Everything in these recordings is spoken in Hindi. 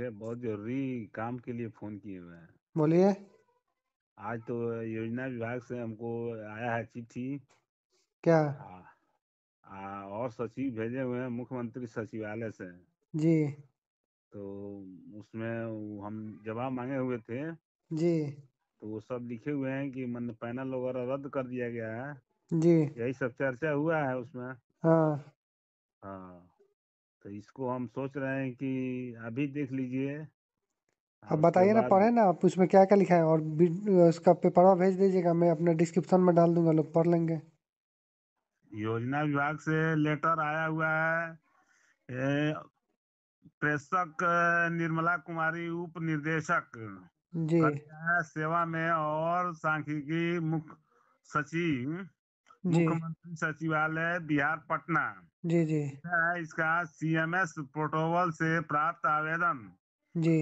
बहुत जरूरी काम के लिए फोन किए हुए हैं बोलिए आज तो योजना विभाग से हमको आया है चिट्ठी क्या आ, आ, और सचिव भेजे हुए हैं मुख्यमंत्री सचिवालय से जी तो उसमें हम जवाब मांगे हुए थे जी तो वो सब लिखे हुए हैं कि मन पैनल वगैरह रद्द कर दिया गया है जी यही सब चर्चा हुआ है उसमें हाँ हाँ तो इसको हम सोच रहे हैं कि अभी देख लीजिए अब बताइए ना पढ़े ना आप उसमें क्या क्या लिखा है और उसका पेपरवा भेज दीजिएगा मैं अपने डिस्क्रिप्शन में डाल दूंगा लोग पढ़ लेंगे योजना विभाग से लेटर आया हुआ है प्रेषक निर्मला कुमारी उप निर्देशक जी सेवा में और सांख्यिकी मुख्य सचिव मुख्यमंत्री सचिवालय बिहार पटना जी जी है इसका सीएमएस प्रोटोकॉल से प्राप्त आवेदन जी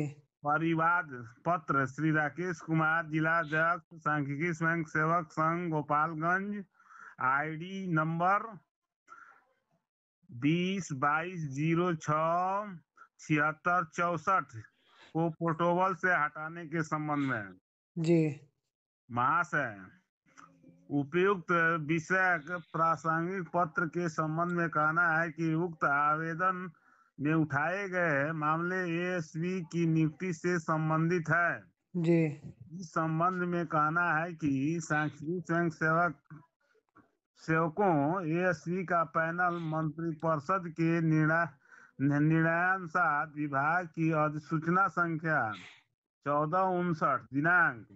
परिवाद पत्र श्री राकेश कुमार जिला अध्यक्ष सांख्यिकी स्वयं सेवक संघ गोपालगंज आईडी नंबर बीस बाईस जीरो छ छिहत्तर चौसठ को प्रोटोकॉल से हटाने के संबंध में जी महाशय उपयुक्त विषय प्रासंगिक पत्र के संबंध में कहना है कि उक्त आवेदन में उठाए गए मामले एएसवी की नियुक्ति से संबंधित है जी इस संबंध में कहना है कि सांख्यिकी स्वयं सेवक सेवकों एएसवी का पैनल मंत्री परिषद के निर्णय निर्णयानुसार विभाग की अधिसूचना संख्या चौदह उनसठ दिनांक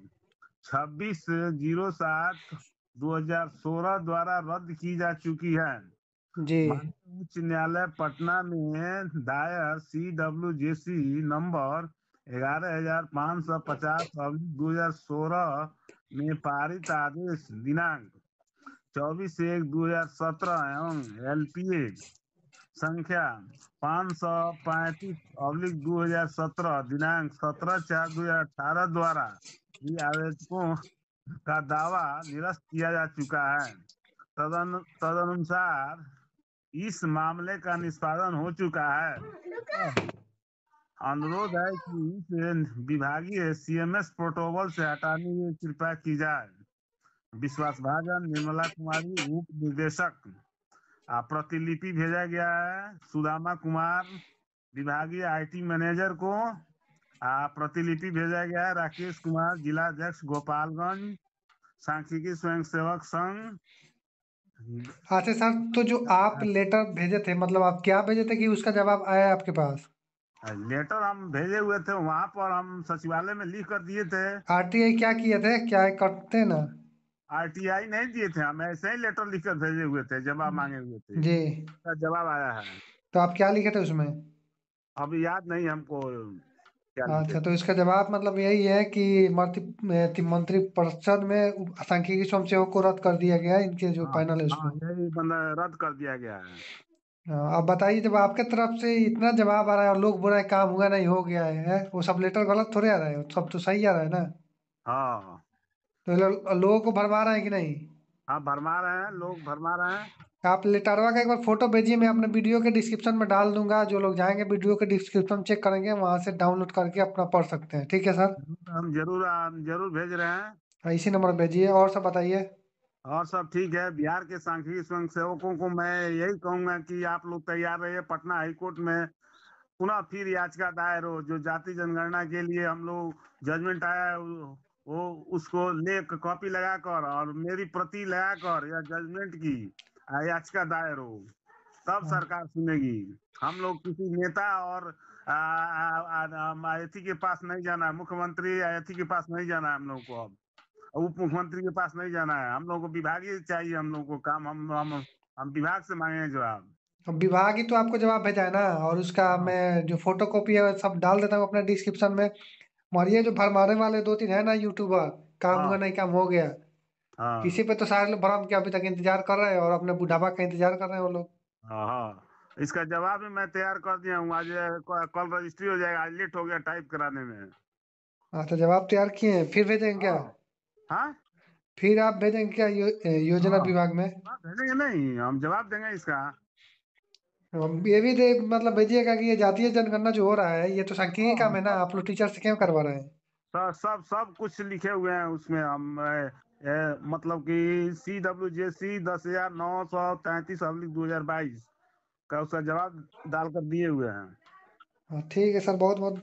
छब्बीस जीरो सात 2016 द्वारा रद्द की जा चुकी है उच्च न्यायालय पटना में दायर सी डब्ल्यू जे सी नंबर ग्यारह हजार पाँच सौ पचास दो हजार सोलह में पारित आदेश दिनांक चौबीस एक दो हजार सत्रह एवं एल पी ए संख्या पाँच सौ पैंतीस अब्लिक दो हजार सत्रह दिनांक सत्रह चार दो हजार अठारह द्वारा आवेदकों का दावा निरस्त किया जा चुका है तदन तदनुसार इस मामले का निष्पादन हो चुका है अनुरोध है कि इस विभागीय सीएमएस प्रोटोकॉल से हटाने की कृपया की जाए विश्वास भाजन निर्मला कुमारी उप निदेशक प्रतिलिपि भेजा गया है सुदामा कुमार विभागीय आईटी मैनेजर को प्रतिलिपि भेजा गया है राकेश कुमार जिला अध्यक्ष गोपालगंज सांख्यिकी स्वयं सेवक संघ हाँ, अच्छा सर तो जो आप लेटर भेजे थे मतलब आप क्या भेजे थे कि उसका जवाब आया आपके पास लेटर हम भेजे हुए थे वहाँ पर हम सचिवालय में लिख कर दिए थे आर टी आई क्या किए थे क्या करते ना आर टी आई नहीं दिए थे हम ऐसे ही लेटर लिख कर भेजे हुए थे जवाब मांगे हुए थे जी जवाब आया है तो आप क्या लिखे थे उसमें अभी याद नहीं हमको हाँ, अच्छा तो इसका जवाब मतलब यही है कि मंत्री मंत्री परिषद में सांख्यिकी सेवक को रद्द कर दिया गया है इनके जो हाँ पैनल है हाँ, उसमें यही रद्द कर दिया गया है हाँ, अब बताइए जब आपके तरफ से इतना जवाब आ रहा है और लोग बोल रहे काम हुआ नहीं हो गया है वो सब लेटर गलत थोड़े आ रहे हैं सब तो सही आ रहा है ना हाँ तो लोगों को भरमा रहे हैं कि नहीं हाँ भरमा रहे हैं लोग भरमा रहे हैं आप लेटारवा का एक बार फोटो भेजिए मैं अपने वीडियो के डिस्क्रिप्शन में डाल दूंगा जो लोग जाएंगे वीडियो के डिस्क्रिप्शन चेक करेंगे वहां से डाउनलोड करके अपना पढ़ सकते हैं ठीक है सर हम जरूर हम जरूर भेज रहे हैं हाँ, इसी नंबर भेजिए और सब बताइए और सब ठीक है बिहार के सांख्यिकी स्वयं सेवकों को मैं यही कहूंगा कि आप लोग तैयार रहिए पटना हाईकोर्ट में पुनः फिर याचिका दायर हो जो जाति जनगणना के लिए हम लोग जजमेंट आया वो उसको ले कॉपी लगाकर और मेरी प्रति लगाकर या जजमेंट की याचिका दायर हो तब हाँ। सरकार सुनेगी हम लोग किसी नेता और अथी के पास नहीं जाना है मुख्यमंत्री अथी के पास नहीं जाना है हम लोग को अब उप मुख्यमंत्री के पास नहीं जाना है हम लोग को विभागीय चाहिए हम लोग को काम हम हम हम विभाग से मांगे जवाब विभाग ही तो आपको जवाब भेजा है ना और उसका हाँ। मैं जो फोटो कॉपी है सब डाल देता हूँ अपना डिस्क्रिप्शन में और ये जो भरमाने वाले दो तीन है ना यूट्यूबर काम हाँ। हुआ नहीं काम हो गया हाँ इसी पे तो सारे लोग भ्रम के अभी तक इंतजार कर रहे हैं और अपने बुढ़ापा का इंतजार कर रहे हैं वो लोग हाँ, हाँ। इसका जवाब भी मैं तैयार कर दिया हूँ आज कॉल रजिस्ट्री हो जाएगा आज लेट हो गया टाइप कराने में हाँ तो जवाब तैयार किए हैं फिर भेजेंगे क्या हाँ, हाँ? फिर आप भेजेंगे क्या यो, योजना विभाग में भेजेंगे नहीं हम जवाब देंगे इसका हम ये भी दे मतलब भेजिएगा कि ये जातीय जनगणना जो हो रहा है ये तो सांख्यिकी काम है ना आप लोग टीचर से क्यों करवा रहे हैं सर सब सब कुछ लिखे हुए हैं उसमें हम मतलब कि सी डब्ल्यू जे सी दस हजार नौ सौ तैतीस अब्लिक दो हजार बाईस का उसका जवाब डालकर दिए हुए हैं हाँ, ठीक है सर बहुत बहुत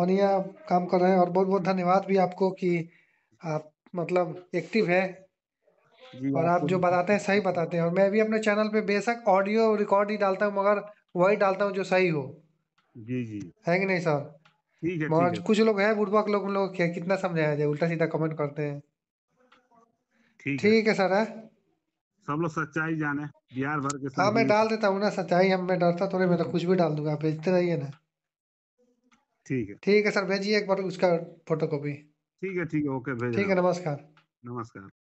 बढ़िया काम कर रहे हैं और बहुत बहुत धन्यवाद भी आपको कि आप मतलब एक्टिव है और आप जो बताते हैं सही बताते हैं और मैं भी अपने चैनल पे बेशक ऑडियो रिकॉर्ड ही डालता हूँ मगर वही डालता हूँ जो सही हो जी जी है कि नहीं सर ठीक है मगर कुछ लोग हैं बुढ़बक लोग लोग कितना समझाया जाए उल्टा सीधा कमेंट करते हैं ठीक ठीक है सर है सब लोग सच्चाई जाने बिहार भर के हाँ मैं डाल देता हूँ ना सच्चाई हम मैं डरता थोड़े तो मैं तो कुछ भी डाल दूंगा आप भेजते रहिए ना ठीक है ठीक है सर भेजिए एक बार उसका फोटो कॉपी ठीक है ठीक है ओके भेज ठीक है नमस्कार नमस्कार